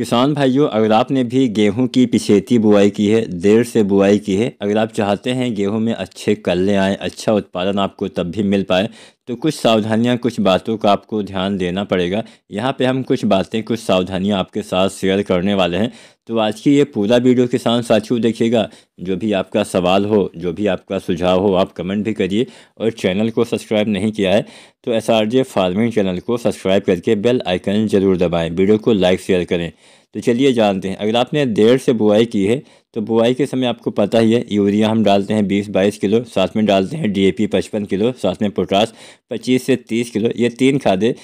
किसान भाइयों अगर आपने भी गेहूं की पिछेती बुआई की है देर से बुआई की है अगर आप चाहते हैं गेहूं में अच्छे कल्ले आएँ अच्छा उत्पादन आपको तब भी मिल पाए तो कुछ सावधानियां कुछ बातों का आपको ध्यान देना पड़ेगा यहाँ पे हम कुछ बातें कुछ सावधानियां आपके साथ शेयर करने वाले हैं तो आज की ये पूरा वीडियो किसान साथियों देखिएगा जो भी आपका सवाल हो जो भी आपका सुझाव हो आप कमेंट भी करिए और चैनल को सब्सक्राइब नहीं किया है तो एस फार्मिंग चैनल को सब्सक्राइब करके बेल आइकन ज़रूर दबाएँ वीडियो को लाइक शेयर करें तो चलिए जानते हैं अगर आपने देर से बुआई की है तो बुआई के समय आपको पता ही है यूरिया हम डालते हैं बीस बाईस किलो साथ में डालते हैं डीएपी पचपन किलो साथ में पोटास पच्चीस से तीस किलो ये तीन खादे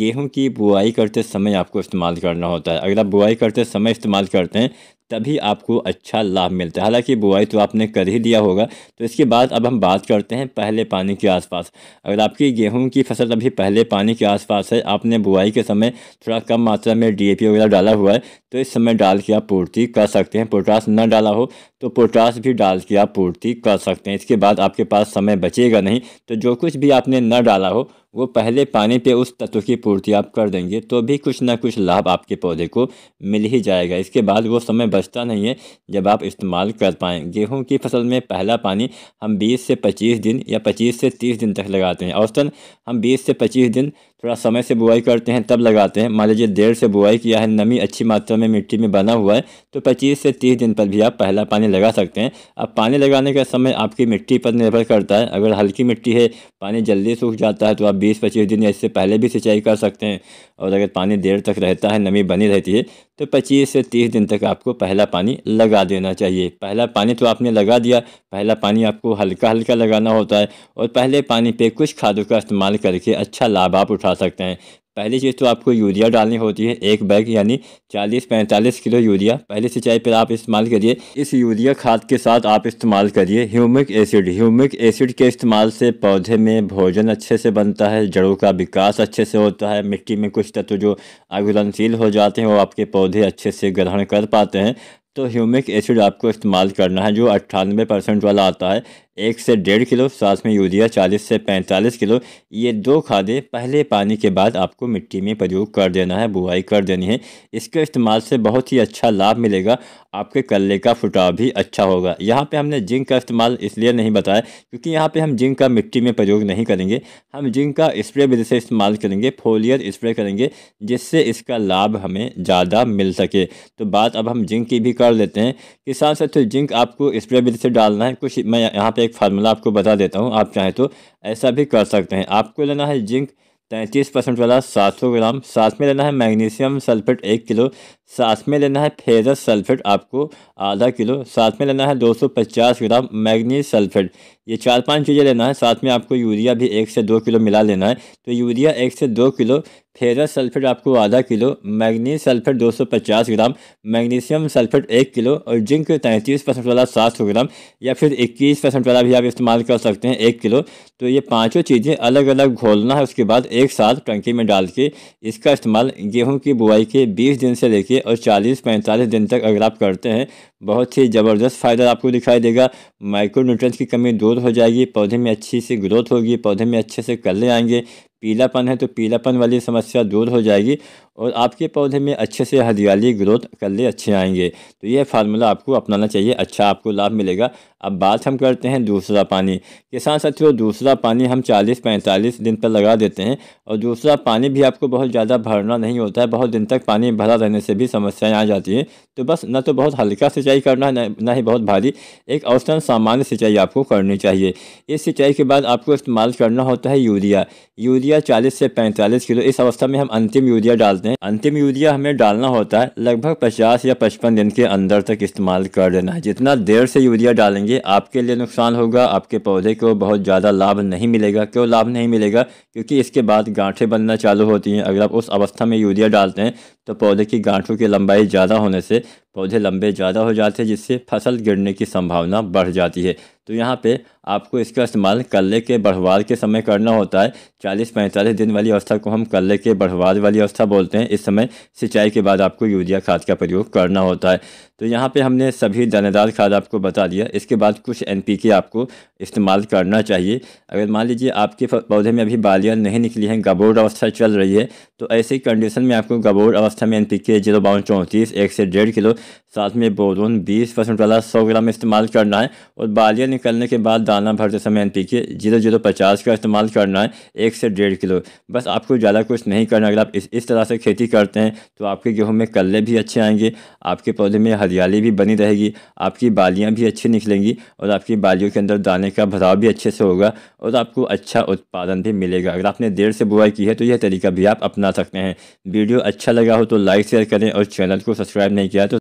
गेहूं की बुआई करते समय आपको इस्तेमाल करना होता है अगर आप बुआई करते समय इस्तेमाल करते हैं तभी आपको अच्छा लाभ मिलता है हालांकि बुआई तो आपने कर ही दिया होगा तो इसके बाद अब हम बात करते हैं पहले पानी के आसपास अगर आपकी गेहूं की फसल अभी पहले पानी के आसपास है आपने बुआई के समय थोड़ा कम मात्रा में डीएपी वगैरह डाला हुआ है तो इस समय डाल के आप पूर्ति कर सकते हैं पोटास न डाला हो तो पोटास भी डाल के आप पूर्ति कर सकते हैं इसके बाद आपके पास समय बचेगा नहीं तो जो कुछ भी आपने न डाला हो वो पहले पानी पे उस तत्व की पूर्ति आप कर देंगे तो भी कुछ ना कुछ लाभ आपके पौधे को मिल ही जाएगा इसके बाद वो समय बचता नहीं है जब आप इस्तेमाल कर पाएँ गेहूँ की फसल में पहला पानी हम बीस से पच्चीस दिन या पच्चीस से तीस दिन तक लगाते हैं औसतन हम बीस से पच्चीस दिन थोड़ा समय से बुआई करते हैं तब लगाते हैं मान लीजिए देर से बुआई किया है नमी अच्छी मात्रा में मिट्टी में बना हुआ है तो 25 से 30 दिन पर भी आप पहला पानी लगा सकते हैं अब पानी लगाने का समय आपकी मिट्टी पर निर्भर करता है अगर हल्की मिट्टी है पानी जल्दी सूख जाता है तो आप बीस पच्चीस दिन या इससे पहले भी सिंचाई कर सकते हैं और अगर पानी देर तक रहता है नमी बनी रहती है तो 25 से 30 दिन तक आपको पहला पानी लगा देना चाहिए पहला पानी तो आपने लगा दिया पहला पानी आपको हल्का हल्का लगाना होता है और पहले पानी पे कुछ खादों का इस्तेमाल करके अच्छा लाभ आप उठा सकते हैं पहली चीज़ तो आपको यूरिया डालनी होती है एक बैग यानी 40-45 किलो यूरिया पहले सिंचाई पर आप इस्तेमाल करिए इस यूरिया खाद के साथ आप इस्तेमाल करिए ह्यूमिक एसिड ह्यूमिक एसिड के इस्तेमाल से पौधे में भोजन अच्छे से बनता है जड़ों का विकास अच्छे से होता है मिट्टी में कुछ तत्व जो अघुलनशील हो जाते हैं वो आपके पौधे अच्छे से ग्रहण कर पाते हैं तो ह्यूमिक एसिड आपको इस्तेमाल करना है जो अट्ठानवे परसेंट वाला आता है एक से डेढ़ किलो साथ में यूरिया चालीस से पैंतालीस किलो ये दो खादें पहले पानी के बाद आपको मिट्टी में प्रयोग कर देना है बुआई कर देनी है इसके इस्तेमाल से बहुत ही अच्छा लाभ मिलेगा आपके कल्ले का फुटाव भी अच्छा होगा यहाँ पे हमने जिंक का इस्तेमाल इसलिए नहीं बताया क्योंकि यहाँ पे हम जिंक का मिट्टी में प्रयोग नहीं करेंगे हम जिंक का स्प्रे विधि से इस्तेमाल करेंगे फोलियर स्प्रे करेंगे जिससे इसका लाभ हमें ज़्यादा मिल सके तो बात अब हम जिंक की भी कर लेते हैं किसान साथ जिंक आपको स्प्रे विधि से डालना है कुछ मैं यहाँ पर एक फार्मूला आपको बता देता हूँ आप चाहें तो ऐसा भी कर सकते हैं आपको लेना है जिंक तैंतीस परसेंट वाला सात सौ ग्राम साथ में लेना है मैग्नीशियम सल्फेट एक किलो साथ में लेना है फेजर सल्फेट आपको आधा किलो साथ में लेना है 250 ग्राम मैगनीज सल्फेट ये चार पांच चीज़ें लेना है साथ में आपको यूरिया भी एक से दो किलो मिला लेना है तो यूरिया एक से दो किलो फेरस सल्फेट आपको आधा kilo manganese sulphate 250 gram magnesium sulphate एक किलो और जिंक तैंतीस परसेंट वाला सात सौ ग्राम या फिर इक्कीस परसेंट वाला भी आप इस्तेमाल कर सकते हैं एक किलो तो ये पाँचों चीज़ें अलग अलग घोलना है उसके बाद एक साथ टंकी में डाल के इसका इस्तेमाल गेहूँ की बुआई के बीस दिन से लेके और 40-45 दिन तक अगर आप करते हैं बहुत ही ज़बरदस्त फ़ायदा आपको दिखाई देगा माइक्रो की कमी दूर हो जाएगी पौधे में अच्छी सी ग्रोथ होगी पौधे में अच्छे से ले आएंगे पीलापन है तो पीलापन वाली समस्या दूर हो जाएगी और आपके पौधे में अच्छे से हरियाली ग्रोथ कर ले अच्छे आएंगे तो यह फार्मूला आपको अपनाना चाहिए अच्छा आपको लाभ मिलेगा अब बात हम करते हैं दूसरा पानी किसान साथियों दूसरा पानी हम 40-45 दिन पर लगा देते हैं और दूसरा पानी भी आपको बहुत ज़्यादा भरना नहीं होता है बहुत दिन तक पानी भरा रहने से भी समस्याएँ आ जाती हैं तो बस न तो बहुत हल्का सिंचाई करना है ना ही बहुत भारी एक औसतन सामान्य सिंचाई आपको करनी चाहिए इस सिंचाई के बाद आपको इस्तेमाल करना होता है यूरिया यूरिया चालीस से पैंतालीस किलो इस अवस्था में हम अंतिम यूरिया डालते दें अंतिम यूरिया हमें डालना होता है लगभग 50 या 55 दिन के अंदर तक इस्तेमाल कर देना है जितना देर से यूरिया डालेंगे आपके लिए नुकसान होगा आपके पौधे को बहुत ज़्यादा लाभ नहीं मिलेगा क्यों लाभ नहीं मिलेगा क्योंकि इसके बाद गांठें बनना चालू होती हैं अगर आप उस अवस्था में यूरिया डालते हैं तो पौधे की गांठों की लंबाई ज़्यादा होने से पौधे लंबे ज़्यादा हो जाते हैं जिससे फसल गिरने की संभावना बढ़ जाती है तो यहाँ पे आपको इसका इस्तेमाल कल्ले के बढ़वार के समय करना होता है चालीस पैंतालीस दिन वाली अवस्था को हम कल्ले के बढ़वार वाली अवस्था बोलते हैं इस समय सिंचाई के बाद आपको यूरिया खाद का प्रयोग करना होता है तो यहाँ पे हमने सभी दानेदार खाद आपको बता दिया इसके बाद कुछ एन आपको इस्तेमाल करना चाहिए अगर मान लीजिए आपके पौधे में अभी बालियाँ नहीं निकली हैं गबोर अवस्था चल रही है तो ऐसी कंडीशन में आपको गबोर अवस्था में एन पी के जीरो बावन चौंतीस एक से डेढ़ किलो साथ में बोरून 20 परसेंट वाला 100 ग्राम इस्तेमाल करना है और बालियाँ निकलने के बाद दाना भरते समय N P K zero zero पचास का इस्तेमाल करना है एक से डेढ़ किलो बस आपको ज़्यादा कुछ नहीं करना अगर आप इस इस तरह से खेती करते हैं तो आपके गेहूँ में कल्ले भी अच्छे आएंगे आपके पौधे में हरियाली भी बनी रहेगी आपकी बालियाँ भी अच्छी निकलेंगी और आपकी बालियों के अंदर दाने का भराव भी अच्छे से होगा और आपको अच्छा उत्पादन भी मिलेगा अगर आपने देर से बुआई की है तो यह तरीका भी आप अपना सकते हैं वीडियो अच्छा लगा हो तो लाइक शेयर करें और चैनल को सब्सक्राइब नहीं किया तो